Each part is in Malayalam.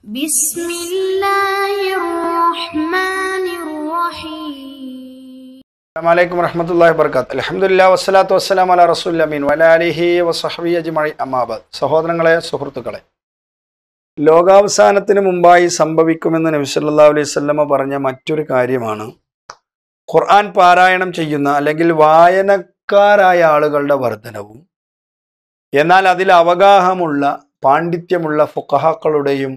അസ്സാമലൈക്കും വറഹമത്തല്ലാഹി വർക്കാത്ത് അലഹമുല്ല വസ്സലാത്തു വസ്സലാം അല റസൂല്ലമീൻ വലാലിഹി വസഹബി അജ്മഴി അമാബാദ് സഹോദരങ്ങളെ സുഹൃത്തുക്കളെ ലോകാവസാനത്തിന് മുമ്പായി സംഭവിക്കുമെന്ന് നബിസല്ലാ അലൈഹി സ്വല്ലമ്മ പറഞ്ഞ മറ്റൊരു കാര്യമാണ് ഖുർആൻ പാരായണം ചെയ്യുന്ന അല്ലെങ്കിൽ വായനക്കാരായ ആളുകളുടെ വർധനവും എന്നാൽ അതിൽ അവഗാഹമുള്ള പാണ്ഡിത്യമുള്ള ഫുഖഹാക്കളുടെയും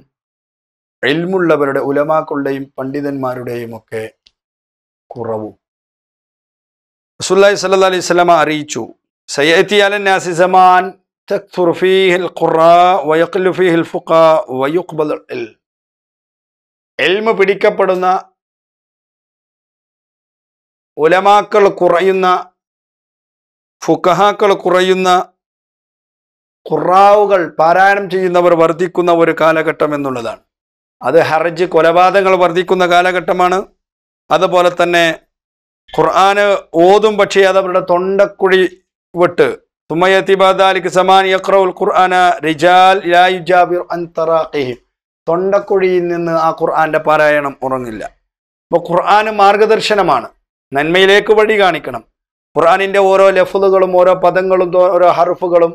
എൽമുള്ളവരുടെ ഉലമാക്കളുടെയും പണ്ഡിതന്മാരുടെയും ഒക്കെ കുറവും റസുല്ലാഹി സല്ല അലൈഹി സ്വലമ അറിയിച്ചു പിടിക്കപ്പെടുന്ന ഉലമാക്കൾ കുറയുന്ന ഫുക്കഹാക്കൾ കുറയുന്ന ഖുറാവുകൾ പാരായണം ചെയ്യുന്നവർ വർദ്ധിക്കുന്ന ഒരു കാലഘട്ടം എന്നുള്ളതാണ് അത് ഹർജ് കൊലപാതകങ്ങൾ വർദ്ധിക്കുന്ന കാലഘട്ടമാണ് അതുപോലെ തന്നെ ഖുർആാന് ഓതും പക്ഷേ അതവരുടെ തൊണ്ടക്കുഴി വിട്ട് തുമ്മയത്തിബാദാലിക്ക് സമാൻ യക്രൗൽ ഖുർആന റിജാൽ ലായുജാബിർ അൻതറാഖിഹിം തൊണ്ടക്കുഴിയിൽ നിന്ന് ആ ഖുർആന്റെ പാരായണം ഉറങ്ങില്ല അപ്പോൾ ഖുർആാന് മാർഗദർശനമാണ് നന്മയിലേക്ക് വഴി കാണിക്കണം ഖുർആാനിൻ്റെ ഓരോ ലഫുലുകളും ഓരോ പദങ്ങളും ഓരോ ഹർഫുകളും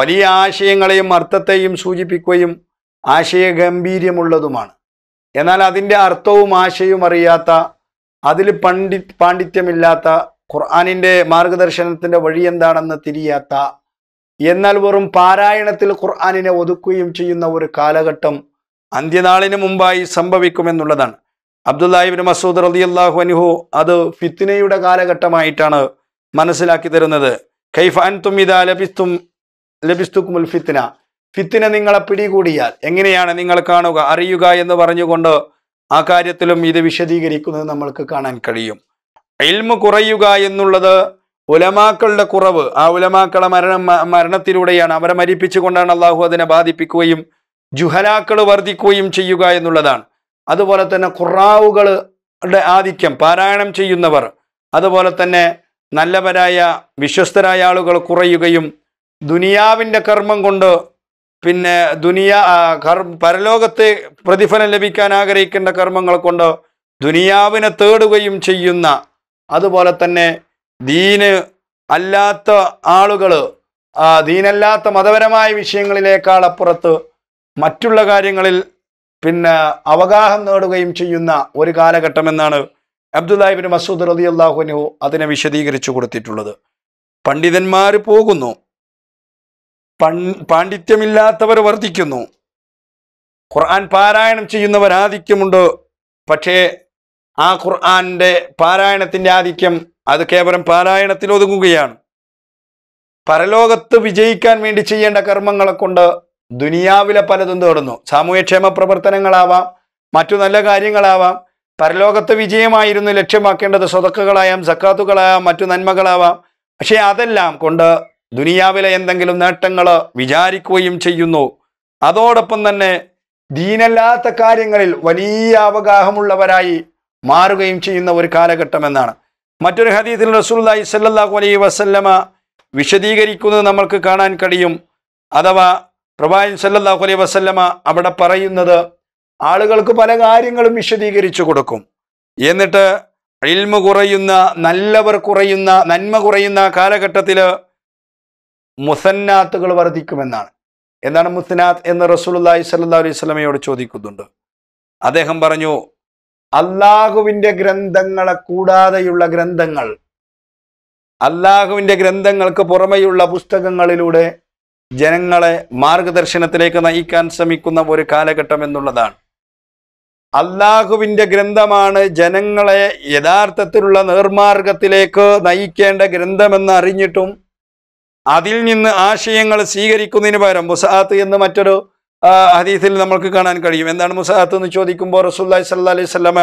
വലിയ ആശയങ്ങളെയും അർത്ഥത്തെയും സൂചിപ്പിക്കുകയും ആശയഗംഭീര്യമുള്ളതുമാണ് എന്നാൽ അതിൻ്റെ അർത്ഥവും ആശയവും അറിയാത്ത അതിൽ പണ്ഡി പാണ്ഡിത്യമില്ലാത്ത ഖുർആാനിൻ്റെ മാർഗദർശനത്തിൻ്റെ വഴി എന്താണെന്ന് തിരിയാത്ത എന്നാൽ വെറും പാരായണത്തിൽ ഖുർആാനിനെ ഒതുക്കുകയും ചെയ്യുന്ന ഒരു കാലഘട്ടം അന്ത്യനാളിന് മുമ്പായി സംഭവിക്കുമെന്നുള്ളതാണ് അബ്ദുല്ലാഹിബിൻ മസൂദ് റതി അള്ളാഹു അനുഹു അത് ഫിത്തിനയുടെ കാലഘട്ടമായിട്ടാണ് മനസ്സിലാക്കി തരുന്നത് കൈഫാൻ തുമ്മിദ ലഭിസ്തും ലഭിസ്തുക്കുമുൽ ഫിത്തിന ഫിത്തിനെ നിങ്ങളെ പിടികൂടിയാൽ എങ്ങനെയാണ് നിങ്ങൾ കാണുക അറിയുക എന്ന് പറഞ്ഞുകൊണ്ട് ആ കാര്യത്തിലും ഇത് വിശദീകരിക്കുന്നത് നമ്മൾക്ക് കാണാൻ കഴിയും ഇൽമ കുറയുക എന്നുള്ളത് ഉലമാക്കളുടെ കുറവ് ആ ഉലമാക്കളെ മരണ മരണത്തിലൂടെയാണ് അവരെ മരിപ്പിച്ചുകൊണ്ടാണ് അള്ളാഹു അതിനെ ബാധിപ്പിക്കുകയും ജുഹലാക്കൾ വർദ്ധിക്കുകയും ചെയ്യുക എന്നുള്ളതാണ് അതുപോലെ തന്നെ കുറാവുകളുടെ ആധിക്യം പാരായണം ചെയ്യുന്നവർ അതുപോലെ തന്നെ നല്ലവരായ വിശ്വസ്തരായ ആളുകൾ കുറയുകയും ദുനിയാവിൻ്റെ കർമ്മം കൊണ്ട് പിന്നെ ദുനിയ പരലോകത്തെ പ്രതിഫലം ലഭിക്കാൻ ആഗ്രഹിക്കേണ്ട കർമ്മങ്ങൾ കൊണ്ട് ദുനിയാവിനെ തേടുകയും ചെയ്യുന്ന അതുപോലെ തന്നെ ദീന് അല്ലാത്ത ആളുകൾ ദീനല്ലാത്ത മതപരമായ വിഷയങ്ങളിലേക്കാളപ്പുറത്ത് മറ്റുള്ള കാര്യങ്ങളിൽ പിന്നെ അവഗാഹം നേടുകയും ചെയ്യുന്ന ഒരു കാലഘട്ടമെന്നാണ് അബ്ദുല്ലാഹിബിൻ മസൂദ് റതി അള്ളാഹുനു അതിനെ വിശദീകരിച്ചു കൊടുത്തിട്ടുള്ളത് പണ്ഡിതന്മാർ പോകുന്നു പാണ്ഡിത്യമില്ലാത്തവർ വർദ്ധിക്കുന്നു ഖുർആൻ പാരായണം ചെയ്യുന്നവർ ആധിക്യമുണ്ട് പക്ഷേ ആ ഖുർആാന്റെ പാരായണത്തിന്റെ ആധിക്യം അത് കേവലം പാരായണത്തിൽ ഒതുങ്ങുകയാണ് പരലോകത്ത് വിജയിക്കാൻ വേണ്ടി ചെയ്യേണ്ട കർമ്മങ്ങളെ കൊണ്ട് ദുനിയാവിലെ പലതും തേടുന്നു സാമൂഹ്യക്ഷേമ പ്രവർത്തനങ്ങളാവാം മറ്റു നല്ല കാര്യങ്ങളാവാം പരലോകത്തെ വിജയമായിരുന്നു ലക്ഷ്യമാക്കേണ്ടത് സ്വതക്കുകളായാം സക്കാത്തുകളായാം മറ്റു നന്മകളാവാം പക്ഷേ അതെല്ലാം കൊണ്ട് ദുനിയാവിലെ എന്തെങ്കിലും നേട്ടങ്ങൾ വിചാരിക്കുകയും ചെയ്യുന്നു അതോടൊപ്പം തന്നെ ദീനല്ലാത്ത കാര്യങ്ങളിൽ വലിയ അവഗാഹമുള്ളവരായി മാറുകയും ചെയ്യുന്ന ഒരു കാലഘട്ടം എന്നാണ് മറ്റൊരു ഹദീത്തിൽ റസൂല്ലായി സല്ലാഹു അലൈ വസല്ലമ വിശദീകരിക്കുന്നത് നമ്മൾക്ക് കാണാൻ കഴിയും അഥവാ പ്രവാചകൻ സല്ലാഹു അലൈ വസല്ലമ അവിടെ പറയുന്നത് ആളുകൾക്ക് പല കാര്യങ്ങളും വിശദീകരിച്ചു കൊടുക്കും എന്നിട്ട് ഇൽമ കുറയുന്ന നല്ലവർ കുറയുന്ന നന്മ കുറയുന്ന കാലഘട്ടത്തിൽ മുസന്നാത്തുകൾ വർദ്ധിക്കുമെന്നാണ് എന്താണ് മുസ്നാത്ത് എന്ന് റസൂലുല്ലാഹി സല്ലാ അലൈഹി സ്വലമയോട് ചോദിക്കുന്നുണ്ട് അദ്ദേഹം പറഞ്ഞു അല്ലാഹുവിൻ്റെ ഗ്രന്ഥങ്ങളെ കൂടാതെയുള്ള ഗ്രന്ഥങ്ങൾ അല്ലാഹുവിൻ്റെ ഗ്രന്ഥങ്ങൾക്ക് പുറമെയുള്ള പുസ്തകങ്ങളിലൂടെ ജനങ്ങളെ മാർഗദർശനത്തിലേക്ക് നയിക്കാൻ ശ്രമിക്കുന്ന ഒരു കാലഘട്ടം എന്നുള്ളതാണ് അല്ലാഹുവിൻ്റെ ഗ്രന്ഥമാണ് ജനങ്ങളെ യഥാർത്ഥത്തിലുള്ള നേർമാർഗത്തിലേക്ക് നയിക്കേണ്ട ഗ്രന്ഥമെന്ന് അറിഞ്ഞിട്ടും അതിൽ നിന്ന് ആശയങ്ങൾ സ്വീകരിക്കുന്നതിന് പകരം മുസാഅത്ത് എന്ന് മറ്റൊരു ഹദീസിൽ നമുക്ക് കാണാൻ കഴിയും എന്താണ് മുസാഅത്ത് എന്ന് ചോദിക്കുമ്പോൾ റസൂല്ലായി സല്ലാ അലൈഹി സ്വലമ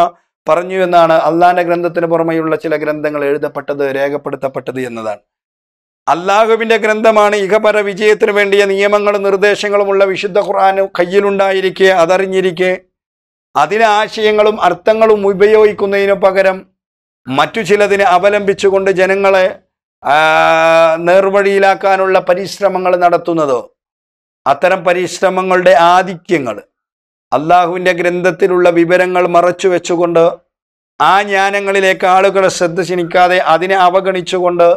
പറഞ്ഞു എന്നാണ് അള്ളാഹിന്റെ ഗ്രന്ഥത്തിന് പുറമെയുള്ള ചില ഗ്രന്ഥങ്ങൾ എഴുതപ്പെട്ടത് രേഖപ്പെടുത്തപ്പെട്ടത് എന്നതാണ് അള്ളാഹുവിന്റെ ഗ്രന്ഥമാണ് ഇഹപര വിജയത്തിന് വേണ്ടിയ നിയമങ്ങളും നിർദ്ദേശങ്ങളുമുള്ള വിശുദ്ധ ഖുർആൻ കയ്യിലുണ്ടായിരിക്കെ അതറിഞ്ഞിരിക്കെ അതിലെ ആശയങ്ങളും അർത്ഥങ്ങളും ഉപയോഗിക്കുന്നതിനു പകരം മറ്റു ചിലതിനെ അവലംബിച്ചുകൊണ്ട് ജനങ്ങളെ നേർവഴിയിലാക്കാനുള്ള പരിശ്രമങ്ങൾ നടത്തുന്നത് അത്തരം പരിശ്രമങ്ങളുടെ ആധിക്യങ്ങൾ അള്ളാഹുവിൻ്റെ ഗ്രന്ഥത്തിലുള്ള വിവരങ്ങൾ മറച്ചു വെച്ചുകൊണ്ട് ആ ജ്ഞാനങ്ങളിലേക്ക് ആളുകളെ ശ്രദ്ധ ക്ഷണിക്കാതെ അതിനെ അവഗണിച്ചുകൊണ്ട്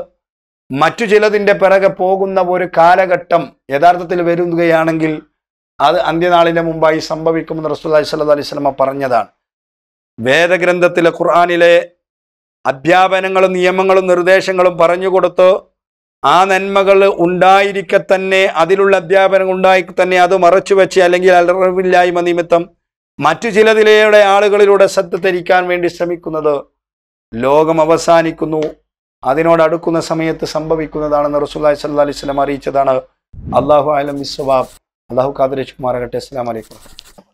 മറ്റു ചിലതിൻ്റെ പിറകെ പോകുന്ന ഒരു കാലഘട്ടം യഥാർത്ഥത്തിൽ വരുകയാണെങ്കിൽ അത് അന്ത്യനാളിൻ്റെ മുമ്പായി സംഭവിക്കുമെന്ന് റസൂൽ അലൈഹി സ്വല്ലാ അലൈഹി സ്വലമ പറഞ്ഞതാണ് വേദഗ്രന്ഥത്തിലെ ഖുർആാനിലെ അധ്യാപനങ്ങളും നിയമങ്ങളും നിർദ്ദേശങ്ങളും പറഞ്ഞു കൊടുത്ത് ആ നന്മകൾ ഉണ്ടായിരിക്കെ തന്നെ അതിലുള്ള അധ്യാപനം ഉണ്ടായി തന്നെ അത് മറച്ചു വെച്ച് അല്ലെങ്കിൽ അലറിവില്ലായ്മ നിമിത്തം മറ്റു ചിലതിലയുടെ ആളുകളിലൂടെ ശ്രദ്ധ തിരിക്കാൻ വേണ്ടി ശ്രമിക്കുന്നത് ലോകം അവസാനിക്കുന്നു അതിനോടടുക്കുന്ന സമയത്ത് സംഭവിക്കുന്നതാണെന്ന് റസൂല്ലാ സല്ലാ അലൈഹി സ്വലം അറിയിച്ചതാണ് അള്ളാഹു അലം മിസ്വാബ് അള്ളാഹു ഖാദർ കുമാർ അസ്സാം വലൈക്കും